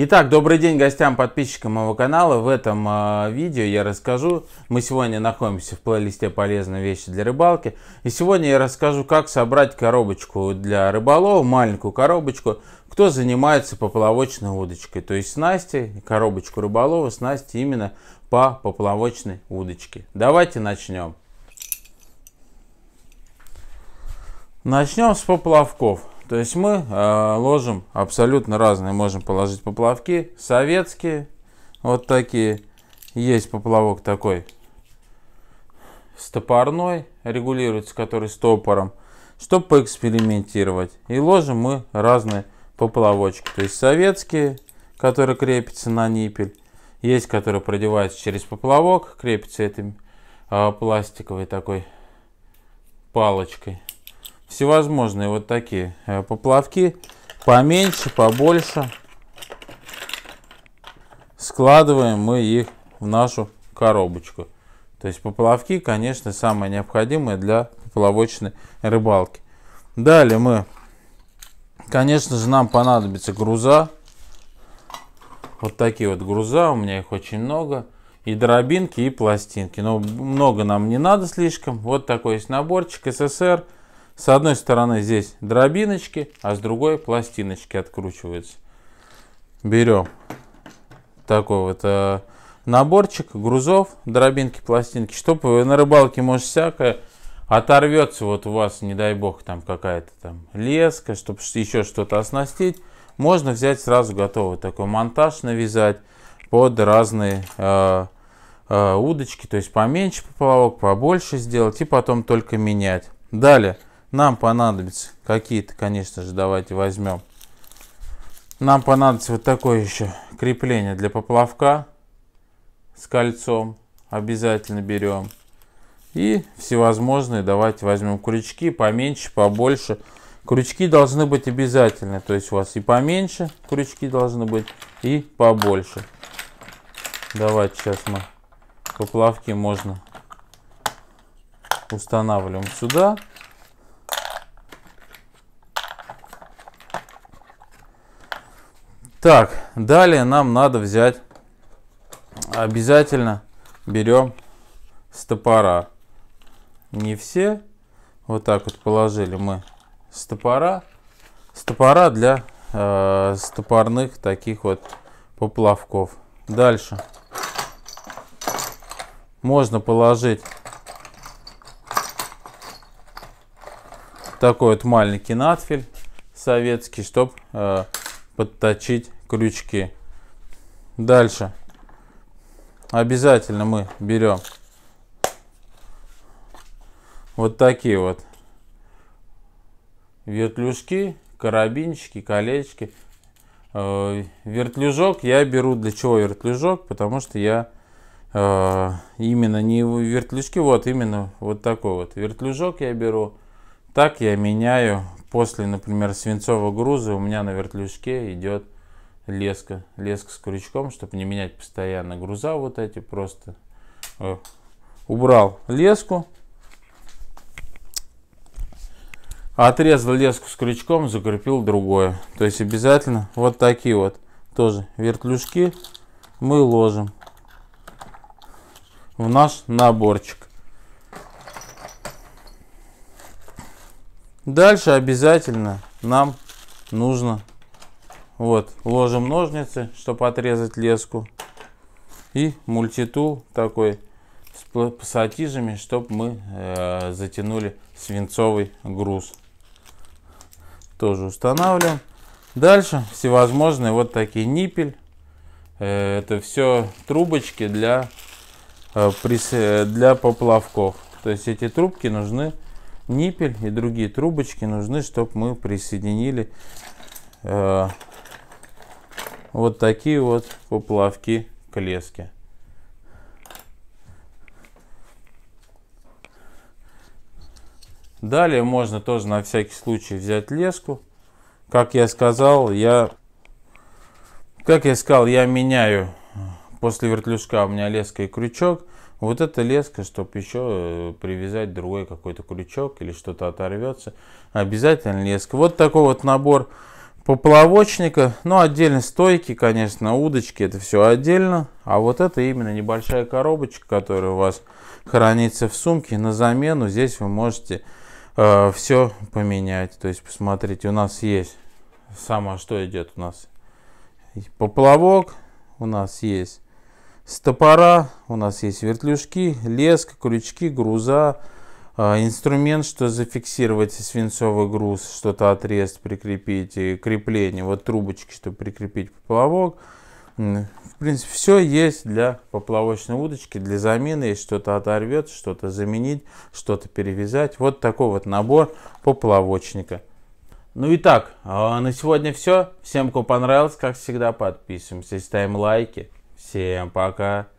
Итак, добрый день гостям, подписчикам моего канала. В этом э, видео я расскажу, мы сегодня находимся в плейлисте «Полезные вещи для рыбалки». И сегодня я расскажу, как собрать коробочку для рыболова, маленькую коробочку, кто занимается поплавочной удочкой. То есть снасти, коробочку рыболова, снасти именно по поплавочной удочке. Давайте начнем. Начнем с поплавков. То есть мы э, ложим абсолютно разные. Можем положить поплавки советские, вот такие. Есть поплавок такой стопорной, регулируется который стопором, чтобы поэкспериментировать. И ложим мы разные поплавочки. То есть советские, которые крепятся на ниппель. Есть, которые продеваются через поплавок, крепится этой э, пластиковой такой палочкой всевозможные вот такие э, поплавки. Поменьше, побольше. Складываем мы их в нашу коробочку. То есть поплавки, конечно, самое необходимое для поплавочной рыбалки. Далее мы, конечно же, нам понадобится груза. Вот такие вот груза, у меня их очень много. И дробинки, и пластинки. Но много нам не надо слишком. Вот такой есть наборчик СССР с одной стороны здесь дробиночки, а с другой пластиночки откручиваются. Берем такой вот э, наборчик грузов, дробинки, пластинки, чтобы на рыбалке, может, всякое оторвется вот у вас, не дай бог, там какая-то там леска, чтобы еще что-то оснастить, можно взять сразу готовый такой монтаж навязать под разные э, э, удочки, то есть поменьше поплавок, побольше сделать и потом только менять. Далее нам понадобится какие-то, конечно же, давайте возьмем. Нам понадобится вот такое еще крепление для поплавка с кольцом. Обязательно берем. И всевозможные, давайте возьмем крючки, поменьше, побольше. Крючки должны быть обязательны, то есть у вас и поменьше крючки должны быть, и побольше. Давайте сейчас мы поплавки можно устанавливаем сюда. Так, далее нам надо взять, обязательно берем с топора. Не все. Вот так вот положили мы с топора. С топора для э, стопорных таких вот поплавков. Дальше можно положить такой вот маленький надфиль советский, чтобы э, подточить крючки. Дальше. Обязательно мы берем вот такие вот вертлюжки, карабинчики, колечки. Э, вертлюжок я беру для чего вертлюжок? Потому что я э, именно не вертлюжки, вот именно вот такой вот вертлюжок я беру. Так я меняю после, например, свинцового груза у меня на вертлюжке идет леска, леска с крючком, чтобы не менять постоянно груза вот эти, просто э, убрал леску, отрезал леску с крючком, закрепил другое. То есть обязательно вот такие вот тоже вертлюжки мы ложим в наш наборчик. Дальше обязательно нам нужно, вот, ложим ножницы, чтобы отрезать леску. И мультитул такой с пассатижами, чтобы мы э, затянули свинцовый груз. Тоже устанавливаем. Дальше всевозможные вот такие ниппель. Э, это все трубочки для, э, э, для поплавков. То есть эти трубки нужны ниппель и другие трубочки нужны, чтобы мы присоединили э, вот такие вот поплавки к леске. Далее можно тоже на всякий случай взять леску. Как я сказал, я, как я сказал, я меняю э, после вертлюжка у меня леска и крючок. Вот эта леска, чтобы еще э, привязать другой какой-то крючок или что-то оторвется, обязательно леска. Вот такой вот набор поплавочника, ну отдельно стойки, конечно, удочки, это все отдельно, а вот это именно небольшая коробочка, которая у вас хранится в сумке, на замену здесь вы можете э, все поменять, то есть посмотрите, у нас есть само, что идет у нас, поплавок у нас есть Стопора у нас есть вертлюжки, леска, крючки, груза, а, инструмент, что зафиксировать свинцовый груз, что-то отрез прикрепить, и крепление, вот трубочки, чтобы прикрепить поплавок. В принципе, все есть для поплавочной удочки, для замены, если что-то оторвет, что-то заменить, что-то перевязать. Вот такой вот набор поплавочника. Ну и так, а, на сегодня все. Всем, кто понравилось, как всегда, подписываемся, ставим лайки. Всем пока.